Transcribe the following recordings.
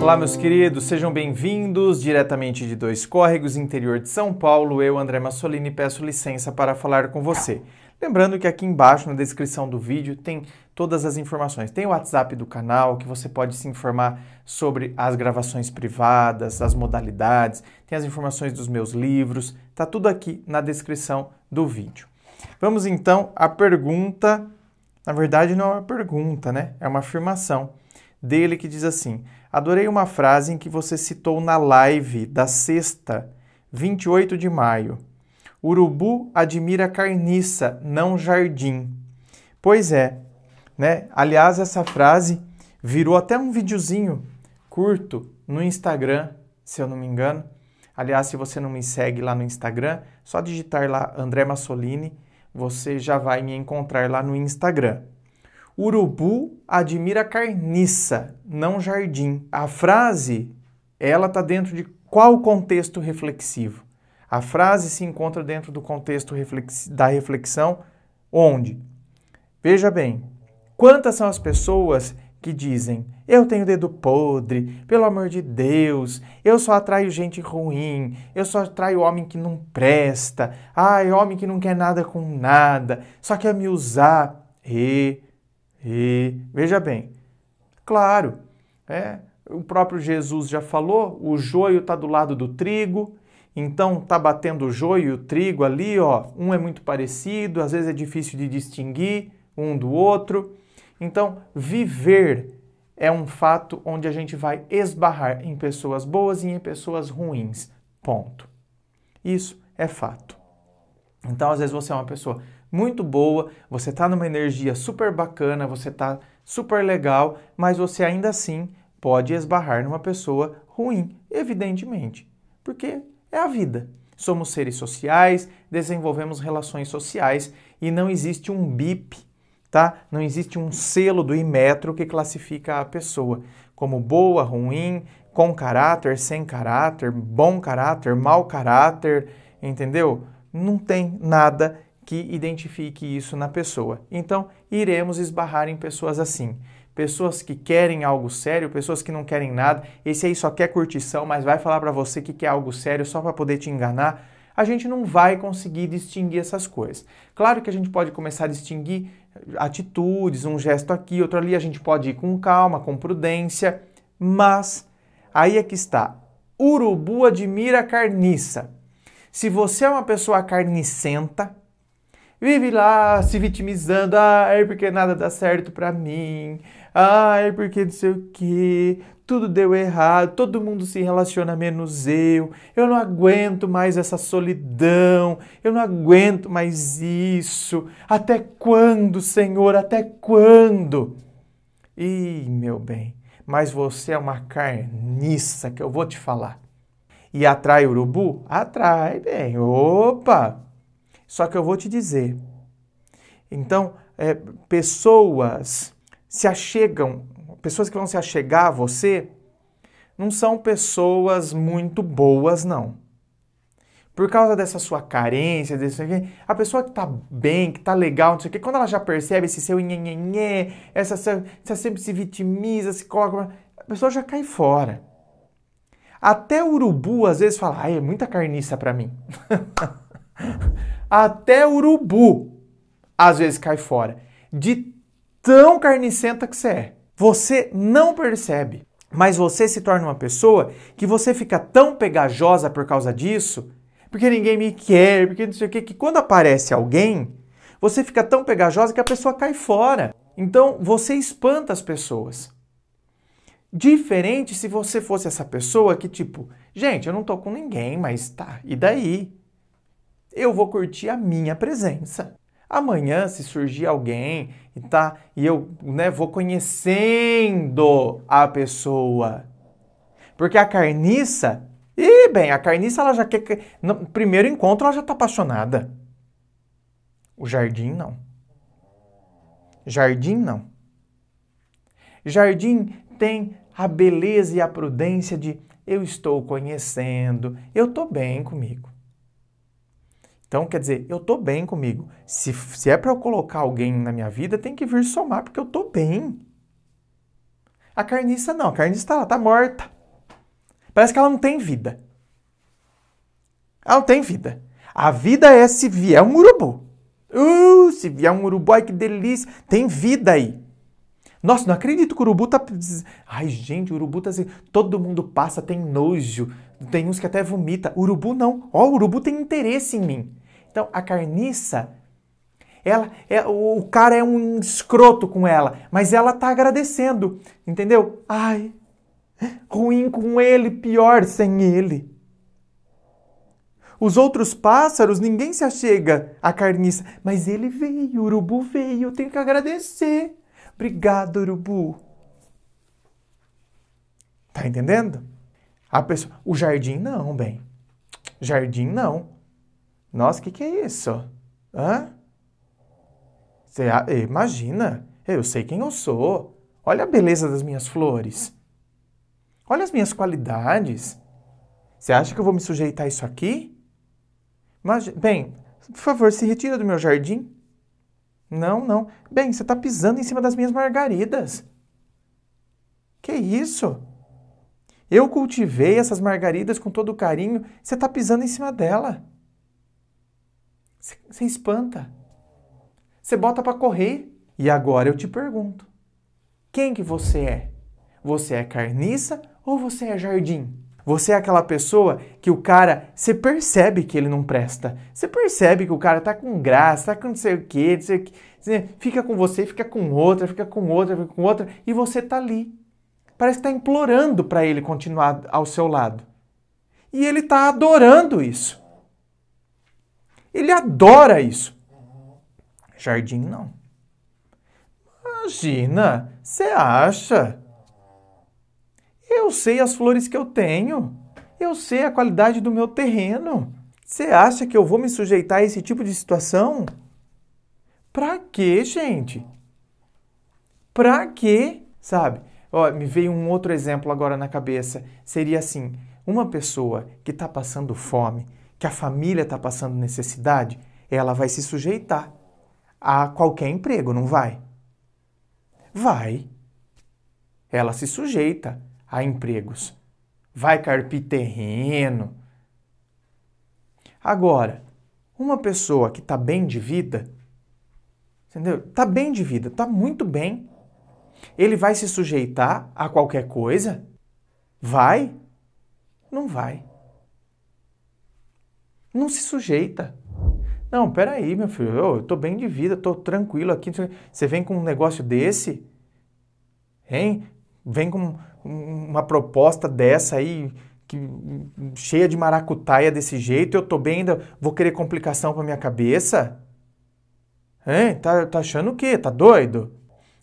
Olá, meus queridos, sejam bem-vindos diretamente de Dois Córregos, interior de São Paulo. Eu, André Massolini, peço licença para falar com você. Lembrando que aqui embaixo na descrição do vídeo tem todas as informações. Tem o WhatsApp do canal que você pode se informar sobre as gravações privadas, as modalidades, tem as informações dos meus livros, tá tudo aqui na descrição do vídeo. Vamos então à pergunta. Na verdade, não é uma pergunta, né? É uma afirmação dele que diz assim: Adorei uma frase em que você citou na live da sexta, 28 de maio. Urubu admira carniça, não jardim. Pois é, né? Aliás, essa frase virou até um videozinho curto no Instagram, se eu não me engano. Aliás, se você não me segue lá no Instagram, só digitar lá André Massolini, você já vai me encontrar lá no Instagram. Urubu admira carniça, não jardim. A frase, ela está dentro de qual contexto reflexivo? A frase se encontra dentro do contexto reflex... da reflexão onde? Veja bem, quantas são as pessoas que dizem: eu tenho dedo podre, pelo amor de Deus, eu só atraio gente ruim, eu só atraio homem que não presta, ai, homem que não quer nada com nada, só quer me usar. E e veja bem, claro, é, o próprio Jesus já falou, o joio está do lado do trigo, então está batendo o joio e o trigo ali, ó, um é muito parecido, às vezes é difícil de distinguir um do outro. Então, viver é um fato onde a gente vai esbarrar em pessoas boas e em pessoas ruins. Ponto. Isso é fato. Então, às vezes você é uma pessoa muito boa, você está numa energia super bacana, você está super legal, mas você ainda assim pode esbarrar numa pessoa ruim, evidentemente, porque é a vida. Somos seres sociais, desenvolvemos relações sociais e não existe um bip, tá? Não existe um selo do Imetro que classifica a pessoa como boa, ruim, com caráter, sem caráter, bom caráter, mau caráter, entendeu? Não tem nada que identifique isso na pessoa. Então, iremos esbarrar em pessoas assim. Pessoas que querem algo sério, pessoas que não querem nada. Esse aí só quer curtição, mas vai falar para você que quer algo sério só para poder te enganar. A gente não vai conseguir distinguir essas coisas. Claro que a gente pode começar a distinguir eh, atitudes, um gesto aqui, outro ali, a gente pode ir com calma, com prudência, mas aí é que está. Urubu admira carniça. Se você é uma pessoa carnicenta, Vive lá se vitimizando, ah, é porque nada dá certo pra mim, ah, é porque não sei o que, tudo deu errado, todo mundo se relaciona menos eu, eu não aguento mais essa solidão, eu não aguento mais isso. Até quando, Senhor? Até quando? Ih, meu bem, mas você é uma carniça que eu vou te falar. E atrai urubu? Atrai, bem. Opa! Só que eu vou te dizer. Então, é, pessoas se achegam, pessoas que vão se achegar a você, não são pessoas muito boas, não. Por causa dessa sua carência, desse, a pessoa que tá bem, que tá legal, não sei o quê, quando ela já percebe esse seu nhenhenhé, essa, sempre se vitimiza, se coloca, a pessoa já cai fora. Até urubu às vezes fala, ai, é muita carniça para mim. Até urubu às vezes cai fora. De tão carnicenta que você é. Você não percebe, mas você se torna uma pessoa que você fica tão pegajosa por causa disso, porque ninguém me quer, porque não sei o que, que quando aparece alguém, você fica tão pegajosa que a pessoa cai fora. Então você espanta as pessoas. Diferente se você fosse essa pessoa que, tipo, gente, eu não tô com ninguém, mas tá, e daí? eu vou curtir a minha presença. Amanhã, se surgir alguém e tá, e eu né, vou conhecendo a pessoa. Porque a carniça, e bem, a carniça ela já quer. No primeiro encontro ela já tá apaixonada. O jardim não. Jardim não. Jardim tem a beleza e a prudência de eu estou conhecendo, eu tô bem comigo. Então, quer dizer, eu tô bem comigo. Se, se é para eu colocar alguém na minha vida, tem que vir somar, porque eu tô bem. A carniça não, a carniça está lá, tá morta. Parece que ela não tem vida. Ela não tem vida. A vida é se vier um urubu. Uh, se vier um urubu, ai que delícia. Tem vida aí. Nossa, não acredito que o urubu tá. Ai, gente, o urubu tá assim. Todo mundo passa, tem nojo. Tem uns que até vomita. Urubu não. Ó, oh, urubu tem interesse em mim. Então, a carniça, ela é, o cara é um escroto com ela, mas ela tá agradecendo, entendeu? Ai, ruim com ele, pior sem ele. Os outros pássaros, ninguém se achega à carniça, mas ele veio, o urubu veio, eu tenho que agradecer. Obrigado, urubu. Tá entendendo? A pessoa, o jardim não, bem. Jardim não. Nossa, o que, que é isso? Hã? Você eh, imagina? Eu sei quem eu sou. Olha a beleza das minhas flores. Olha as minhas qualidades. Você acha que eu vou me sujeitar a isso aqui? bem, por favor, se retira do meu jardim. Não, não. Bem, você está pisando em cima das minhas margaridas. Que isso? Eu cultivei essas margaridas com todo carinho, você está pisando em cima dela. Você espanta. Você bota para correr. E agora eu te pergunto: quem que você é? Você é carniça ou você é jardim? Você é aquela pessoa que o cara, você percebe que ele não presta. Você percebe que o cara tá com graça, tá com não sei o quê, não sei o quê. Fica com você, fica com outra, fica com outra, fica com outra, e você tá ali parece estar tá implorando para ele continuar ao seu lado. E ele está adorando isso. Ele adora isso. Jardim não. Imagina, você acha? Eu sei as flores que eu tenho. Eu sei a qualidade do meu terreno. Você acha que eu vou me sujeitar a esse tipo de situação? Pra quê, gente? Pra quê? Sabe? Ó, me veio um outro exemplo agora na cabeça. Seria assim: uma pessoa que está passando fome, que a família está passando necessidade, ela vai se sujeitar a qualquer emprego, não vai? Vai. Ela se sujeita a empregos. Vai carpir terreno. Agora, uma pessoa que está bem de vida, entendeu? Está bem de vida, está muito bem. Ele vai se sujeitar a qualquer coisa? Vai? Não vai. Não se sujeita. Não, peraí, meu filho, eu tô bem de vida, tô tranquilo aqui. Você vem com um negócio desse? Hein? Vem com uma proposta dessa aí, que, cheia de maracutaia desse jeito, eu tô bem ainda, vou querer complicação pra minha cabeça? Hein? Tá, tá achando o quê? Tá doido?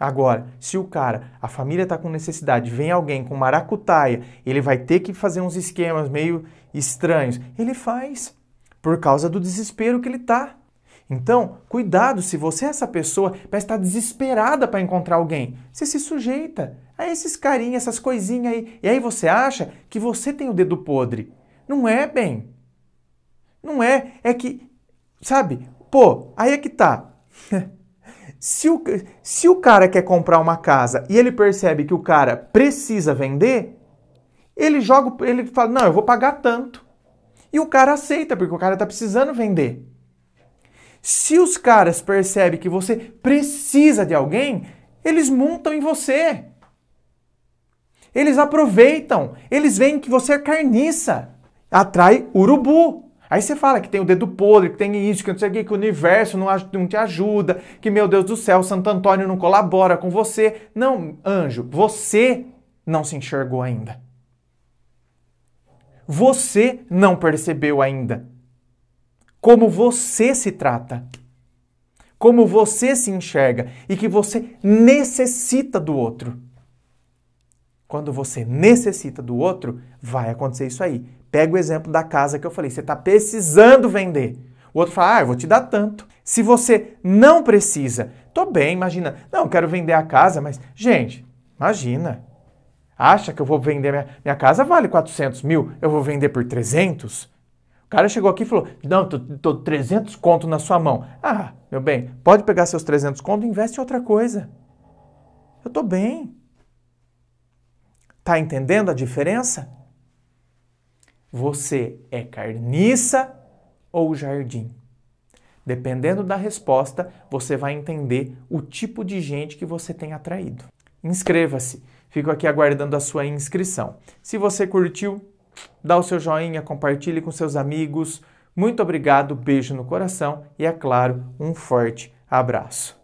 Agora, se o cara, a família está com necessidade, vem alguém com maracutaia, ele vai ter que fazer uns esquemas meio estranhos. Ele faz por causa do desespero que ele está. Então, cuidado se você é essa pessoa, para estar tá desesperada para encontrar alguém. Você se sujeita a esses carinhas, essas coisinhas aí. E aí você acha que você tem o dedo podre. Não é, bem. Não é. É que, sabe? Pô, aí é que tá. Se o, se o cara quer comprar uma casa e ele percebe que o cara precisa vender, ele joga, ele fala: não, eu vou pagar tanto. E o cara aceita, porque o cara está precisando vender. Se os caras percebem que você precisa de alguém, eles montam em você. Eles aproveitam, eles veem que você é carniça. Atrai urubu. Aí você fala que tem o dedo podre, que tem isso, que não sei o que, que o universo não, não te ajuda, que meu Deus do céu, Santo Antônio não colabora com você. Não, anjo, você não se enxergou ainda. Você não percebeu ainda como você se trata, como você se enxerga e que você necessita do outro. Quando você necessita do outro, vai acontecer isso aí. Pega o exemplo da casa que eu falei, você está precisando vender. O outro fala, ah, eu vou te dar tanto. Se você não precisa, tô bem, imagina, não, quero vender a casa, mas, gente, imagina. Acha que eu vou vender minha, minha casa vale 400 mil, eu vou vender por 300? O cara chegou aqui e falou, não, tô, tô 300 conto na sua mão. Ah, meu bem, pode pegar seus 300 conto e investe em outra coisa. Eu tô bem. Tá entendendo a diferença? Você é carniça ou jardim? Dependendo da resposta, você vai entender o tipo de gente que você tem atraído. Inscreva-se. Fico aqui aguardando a sua inscrição. Se você curtiu, dá o seu joinha, compartilhe com seus amigos. Muito obrigado, beijo no coração e, é claro, um forte abraço.